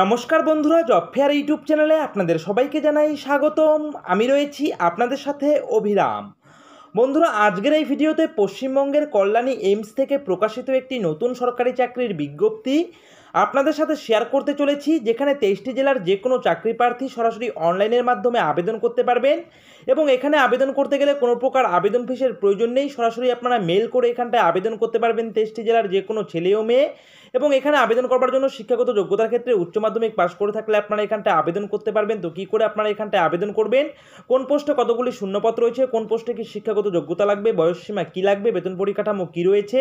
নমস্কার বন্ধুরা job fair YouTube চ্যানেলে আপনাদের সবাইকে জানাই স্বাগতম আমি রয়েছি আপনাদের সাথে অভিরাম বন্ধুরা আজকের এই ভিডিওতে পশ্চিমবঙ্গের কল্যাণী এইমস থেকে প্রকাশিত একটি নতুন সরকারি চাকরির বিজ্ঞপ্তি আপনাদের সাথে শেয়ার করতে চলেছি যেখানে তেইশটি জেলার যে কোনো চাকরি প্রার্থী সরাসরি অনলাইনের মাধ্যমে আবেদন করতে পারবেন এবং এখানে আবেদন করতে গেলে কোনো প্রকার আবেদন ফিসের প্রয়োজন নেই সরাসরি আপনারা মেল করে এখানটায় আবেদন করতে পারবেন তেইশটি জেলার যে কোনো ছেলে ও মেয়ে এবং এখানে আবেদন করবার জন্য শিক্ষাগত যোগ্যতার ক্ষেত্রে উচ্চ মাধ্যমিক পাশ করে থাকলে আপনারা এখানটায় আবেদন করতে পারবেন তো কী করে আপনারা এখানটায় আবেদন করবেন কোন পোস্টে কতগুলি শূন্যপত্র রয়েছে কোন পোস্টে কি শিক্ষাগত যোগ্যতা লাগবে বয়সসীমা কী লাগবে বেতন পরিকাঠামো কী রয়েছে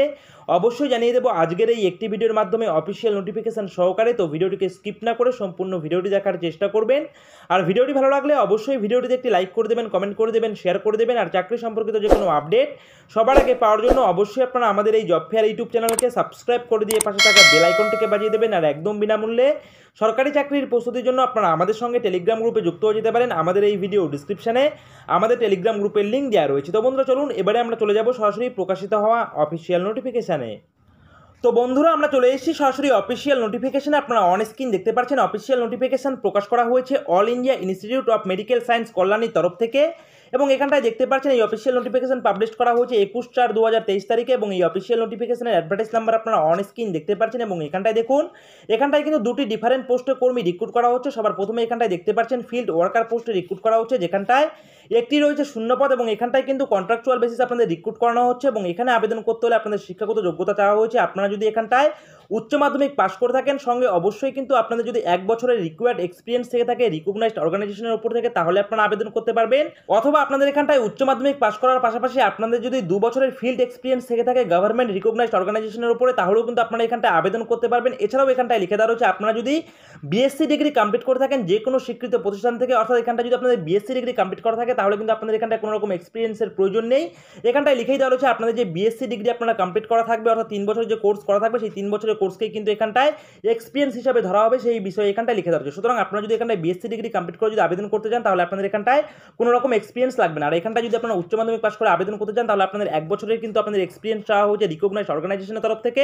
অবশ্যই জানিয়ে দেবো আজকের এই একটি ভিডিওর মাধ্যমে অফিসিয়াল নোটিফিকেশন নোটিফিকেশান সহকারে তো ভিডিওটিকে স্কিপ না করে সম্পূর্ণ ভিডিওটি দেখার চেষ্টা করবেন আর ভিডিওটি ভালো লাগলে অবশ্যই ভিডিওটিতে একটি লাইক করে দেবেন কমেন্ট করে দেবেন শেয়ার করে দেবেন আর চাকরি সম্পর্কিত যে কোনো আপডেট সবার আগে পাওয়ার জন্য অবশ্যই আপনারা আমাদের এই জব ফেয়ার ইউটিউব চ্যানেলকে সাবস্ক্রাইব করে দিয়ে পাশে থাকা বেল আইকনটিকে বাজিয়ে দেবেন আর একদম বিনামূল্যে সরকারি চাকরির প্রস্তুতির জন্য আপনারা আমাদের সঙ্গে টেলিগ্রাম গ্রুপে যুক্ত হয়ে যেতে পারেন আমাদের এই ভিডিও ডিসক্রিপশানে আমাদের টেলিগ্রাম গ্রুপের লিঙ্ক দেওয়া রয়েছে তো বন্ধুরা চলুন এবারে আমরা চলে যাব সরাসরি প্রকাশিত হওয়া অফিসিয়াল নোটিফিকেশানে তো বন্ধুরা আমরা চলে এসেছি সরাসরি অফিসিয়াল নোটিফিকেশান আপনারা অন স্ক্রিন দেখতে পাচ্ছেন অফিসিয়াল নোটিফিকেশান প্রকাশ করা হয়েছে all India institute of medical science কল্যাণীর তরফ থেকে এবং এখানটায় দেখতে পাচ্ছেন এই অফিসিয়াল নোটিফিকেশান পাবলিশ করা হয়েছে একুশ চার দু তারিখে এবং এই অফিসিয়াল নোটিফিকেশানের অ্যাডভার্টাইজ নাম্বার আপনারা অন স্ক্রিন দেখতে পাচ্ছেন এবং এখানটায় দেখুন এখানটায় কিন্তু দুটি ডিফারেন্ট পোস্টে কর্মী রিক্রুট করা হচ্ছে সবার প্রথমে এখানটায় দেখতে পাচ্ছেন ফিল্ড ওয়ার্কার পোস্টে রিক্রুট করা হচ্ছে যেখানটায় একটি রয়েছে শূন্যপদ এবং এখানটায় কিন্তু কন্ট্রাকচুয়াল বেসিস আপনাদের রিক্রুট করানো হচ্ছে এবং এখানে আবেদন করতে হলে আপনাদের শিক্ষাগত যোগ্যতা চাওয়া হয়েছে আপনারা যদি এখানটায় উচ্চ মাধ্যমিক পাশ করে থাকেন সঙ্গে অবশ্যই কিন্তু আপনাদের যদি এক বছরের রিকোয়ার্ড এক্সপিরিয়েন্স থেকে থাকে রিকগনাইজড অর্গানাইজেশনের উপর থেকে তাহলে আপনারা আবেদন করতে পারবেন অথবা আপনাদের এখানটায় উচ্চ মাধ্যমিক পাশ করার পাশাপাশি আপনাদের যদি দু বছরের ফিল্ড এক্সপিরিয়েন্স থেকে থাকে গভর্নমেন্ট রিকগনাইজড অর্গানাইজেশনের উপরে তাহলেও কিন্তু আপনারা এখানটায় আবেদন করতে পারবেন এছাড়াও এখানটায় লিখে দেওয়া রয়েছে আপনারা যদি বিএসসি ডিগ্রি কমপ্লিট করে থাকেন যে কোনো স্বীকৃত প্রতিষ্ঠান থেকে অর্থাৎ এখানটা যদি আপনাদের বিএসসি ডিগ্রি কমপ্লিট করা থাকে তাহলে কিন্তু আপনাদের এখানটায় কোনো রকম এক্সপিরিয়েন্সের প্রয়োজন নেই এখানটায় লিখেই দেওয়া রয়েছে আপনাদের যে বিএসসি ডিগ্রি আপনারা কমপ্লিট করা থাকবে অর্থাৎ তিন বছরের যে কোর্স করা থাকবে সেই তিন বছরের কোর্সকেই কিন্তু এখানটায় এক্সপিরিয়েন্স হিসাবে ধরা হবে সেই বিষয়ে এখানটায় লিখে দেওয়া সুতরাং আপনারা যদি এখানটায় বিএসসি ডিগ্রি কমপ্লিট করে যদি আবেদন করতে চান তাহলে আপনাদের এখানটায় কোনো রকম এক্সপিরিয়েন্স লাগবে না আর এখানটা যদি আপনারা উচ্চ মাধ্যমিক পাস করে আবেদন করতে চান তাহলে আপনাদের এক বছরের কিন্তু আপনাদের এক্সপিরিয়েন্স চাওয়া হচ্ছে রিকগনাইজ অর্গানাইজেশনের তরফ থেকে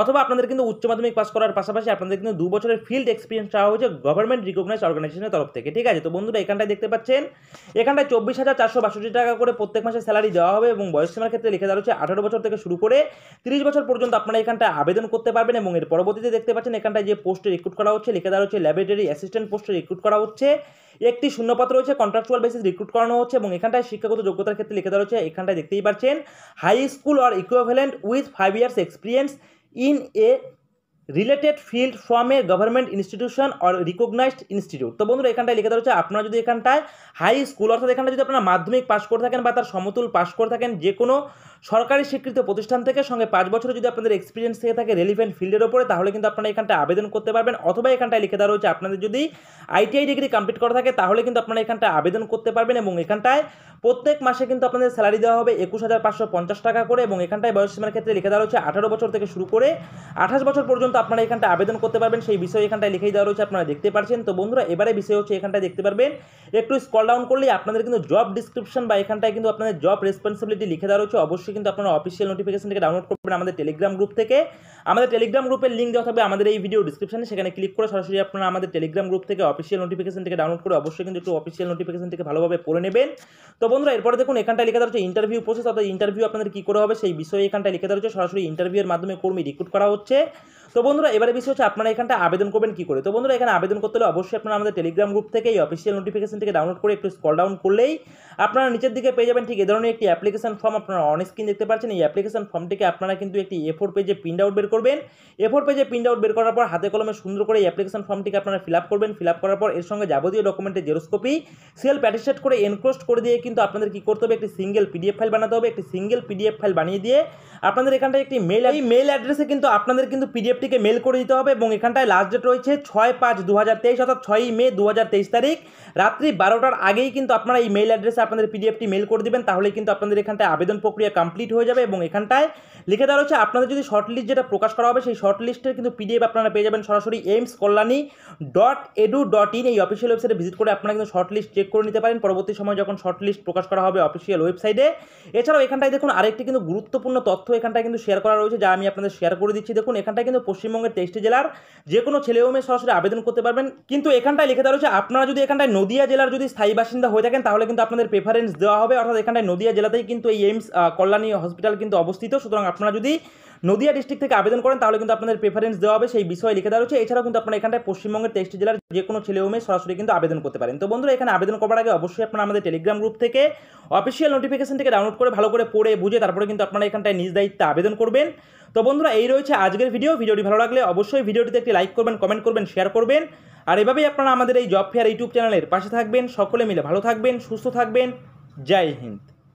অথবা আপনাদের কিন্তু উচ্চ মাধ্যমিক পাস করার পাশাপাশি আপনাদের কিন্তু দু বছরের ফিল্ড এক্সপিরিয়েন্স চাওয়া হচ্ছে গভর্নমেন্ট রিকগনাইজ অর্গানাইজেশনের তরফ থেকে ঠিক আছে তো বন্ধুরা এখানটায় দেখতে পাচ্ছেন এখানটায় চব্বিশ হাজার চারশো বাষট্টি টাকা করে প্রত্যেক মাসে স্যালারি দেওয়া হবে এবং বয়সীমার ক্ষেত্রে লিখে দেওয়া হচ্ছে আঠারো বছর থেকে শুরু করে তিরিশ বছর পর্যন্ত আপনারা এখানটায় আবেদন করতে পারবেন করবেন এবং এর পরবর্তীতে দেখতে পাচ্ছেন এখানটায় যে পোস্টে রিক্রুট করা হচ্ছে লিখে দেওয়া হচ্ছে ল্যাবরেটরি অ্যাসিস্ট্যান্ট পোস্টে রিক্রুট করা হচ্ছে একটি শূন্যপাত রয়েছে কন্ট্রাকচুয়াল বেসিস রিক্রুট করানো হচ্ছে এবং এখানটায় শিক্ষাগত যোগ্যতার ক্ষেত্রে লিখে দেওয়া হচ্ছে এখানটায় দেখতেই পাচ্ছেন high school or equivalent with five years experience in a related field from a government institution or recognized institute তো বন্ধুরা এখানটায় লিখে দেওয়া হচ্ছে আপনারা যদি এখানটায় হাই স্কুল অর্থাৎ এখানটা যদি আপনারা মাধ্যমিক পাশ করে থাকেন বা তার সমতুল পাশ করে থাকেন যে কোনো সরকারি স্বীকৃত প্রতিষ্ঠান থেকে সঙ্গে পাঁচ বছরে যদি আপনাদের এক্সপিরিয়েন্স থেকে থাকে রেলিভেন্ট ফিল্ডের ওপরে তাহলে কিন্তু আপনারা এখানটা আবেদন করতে পারবেন অথবা এখানটায় লিখে দেওয়া হচ্ছে আপনাদের যদি আইটিআই ডিগ্রি কমপ্লিট করা থাকে তাহলে কিন্তু আপনারা এখানটায় আবেদন করতে পারবেন এবং এখানটায় প্রত্যেক মাসে কিন্তু আপনাদের স্যালারি দেওয়া হবে একুশ হাজার পাঁচশো পঞ্চাশ টাকা করে এবং এখানটায় বয়সসীমার ক্ষেত্রে লিখে দেওয়া হচ্ছে আঠারো বছর থেকে শুরু করে আঠাশ বছর পর্যন্ত পর্যন্ত আপনারা এখানটা আবেদন করতে পারবেন সেই বিষয়ে এখানটায় লিখেই দেওয়া রয়েছে আপনারা দেখতে পাচ্ছেন তো বন্ধুরা এবারে বিষয় হচ্ছে এখানটায় দেখতে পারবেন একটু স্কল ডাউন করলেই আপনাদের কিন্তু জব ডিসক্রিপশন বা এখানটায় কিন্তু আপনাদের জব রেসপন্সিবিলিটি লিখে দেওয়া রয়েছে অবশ্যই কিন্তু আপনারা অফিসিয়াল থেকে ডাউনলোড করবেন আমাদের টেলিগ্রাম গ্রুপ থেকে আমাদের টেলিগ্রাম গ্রুপের লিঙ্ক দেওয়া থাকবে আমাদের এই ভিডিও ডিসক্রিপশনে সেখানে ক্লিক করে সরাসরি আপনারা আমাদের টেলিগ্রাম গ্রুপ থেকে অফিসিয়াল নোটিফিকেশন থেকে ডাউনলোড করে অবশ্যই কিন্তু একটু অফিসিয়াল নোটিফিকেশন থেকে ভালোভাবে পড়ে নেবেন তো বন্ধুরা এরপরে দেখুন এখানটায় লিখে দেওয়া হচ্ছে ইন্টারভিউ প্রসেস অর্থাৎ ইন্টারভিউ আপনাদের কী করে হবে সেই বিষয়ে এখানটায় লিখে দেওয়া হচ্ছে সরাসরি ইন্টারভিউয়ের মাধ্যমে কর্মী রিক্রুট করা হচ্ছে তো বন্ধুরা এবারে বিষয় হচ্ছে আপনারা এখানটা আবেদন করবেন কি করে তো বন্ধুরা এখানে আবেদন করতে হলে অবশ্যই আপনারা আমাদের টেলিগ্রাম গ্রুপ থেকে এই অফিসিয়াল নোটিফিকেশন থেকে ডাউনলোড করে একটু স্কল ডাউন করলেই আপনারা নিচের দিকে পেয়ে যাবেন ঠিক এ ধরনের একটি অ্যাপ্লিকেশন ফর্ম আপনারা অন স্ক্রিন দেখতে পাচ্ছেন এই অ্যাপ্লিকেশন ফর্মটিকে আপনারা কিন্তু একটি এ ফোর পেজে প্রিন্ট আউট বের করবেন এ ফোর পেজে প্রিন্ট আউট বের করার পর হাতে কলমে সুন্দর করে এই অ্যাপ্লিকেশন ফর্মটিকে আপনারা ফিল আপ করবেন ফিল আপ করার পর এর সঙ্গে যাবতীয় ডকুমেন্টের জেরোস্কপি সেল প্যাটিসেট করে এনক্রোস্ট করে দিয়ে কিন্তু আপনাদের কি করতে হবে একটি সিঙ্গেল পিডিএফ ফাইল বানাতে হবে একটি সিঙ্গেল পিডিএফ ফাইল বানিয়ে দিয়ে আপনাদের এখানটা একটি মেল এই মেল অ্যাড্রেসে কিন্তু আপনাদের কিন্তু পিডিএফ ওয়েবটিকে মেল করে দিতে হবে এবং এখানটায় লাস্ট ডেট রয়েছে ছয় পাঁচ দু তেইশ অর্থাৎ ছয়ই মে দু হাজার তেইশ তারিখ রাত্রি বারোটার আগেই কিন্তু আপনারা এই মেল অ্যাড্রেসে আপনাদের পিডিএফটি মেল করে দেবেন তাহলে কিন্তু আপনাদের এখানটায় আবেদন প্রক্রিয়া কমপ্লিট হয়ে যাবে এবং এখানটায় লিখে দেওয়া রয়েছে আপনাদের যদি শর্ট লিস্ট যেটা প্রকাশ করা হবে সেই শর্ট লিস্টের কিন্তু পিডিএফ আপনারা পেয়ে যাবেন সরাসরি AIIMS Kalyani dot edu dot in এই অফিসিয়াল ওয়েবসাইটে ভিজিট করে আপনারা কিন্তু শর্ট লিস্ট চেক করে নিতে পারেন পরবর্তী সময় যখন শর্ট লিস্ট প্রকাশ করা হবে অফিসিয়াল ওয়েবসাইটে এছাড়াও এখানটায় দেখুন আরেকটি কিন্তু গুরুত্বপূর্ণ তথ্য এখানটায় কিন্তু শেয়ার করা রয়েছে যা আমি আপনাদের শেয়ার করে দিচ্ছি দেখুন এখানটায় কিন্তু পশ্চিমবঙ্গের তেইশটি জেলার যে কোনো ছেলে ও মেয়ে সরাসরি আবেদন করতে পারবেন কিন্তু এখানটায় লিখে দেওয়া রয়েছে আপনারা যদি এখানটায় নদিয়া জেলার যদি স্থায়ী বাসিন্দা হয়ে থাকেন তাহলে কিন্তু আপনাদের প্রেফারেন্স দেওয়া হবে অর্থাৎ এখানটায় নদিয়া জেলাতেই কিন্তু এই এইমস কল্যাণী হসপিটাল কিন্তু অবস্থিত সুতরাং আপনারা যদি নদিয়া ডিস্ট্রিক্ট থেকে আবেদন করেন তাহলে কিন্তু আপনাদের প্রেফারেন্স দেওয়া হবে সেই বিষয়ে লিখে দেওয়া রয়েছে এছাড়াও কিন্তু আপনারা এখানটায় পশ্চিমবঙ্গের তেইশটি জেলার যে কোনো ছেলে ও মেয়ে সরাসরি কিন্তু আবেদন করতে পারেন তো বন্ধুরা এখানে আবেদন করার আগে অবশ্যই আপনারা আমাদের টেলিগ্রাম গ্রুপ থেকে অফিসিয়াল নোটিফিকেশন থেকে ডাউনলোড করে ভালো করে পড়ে বুঝে তারপরে কিন্তু আপনারা এখানটায় নিজ দায়িত্বে আবেদন করবেন তো বন্ধুরা এই রয়েছে আজকের ভিডিও ভিডিওটি ভালো লাগলে অবশ্যই ভিডিওটিতে একটি লাইক করবেন কমেন্ট করবেন শেয়ার করবেন আর এভাবেই আপনারা আমাদের এই জব ফেয়ার ইউটিউব চ্যানেলের পাশে থাকবেন সকলে মিলে ভালো থাকবেন সুস্থ থাকবেন জয় হিন্দ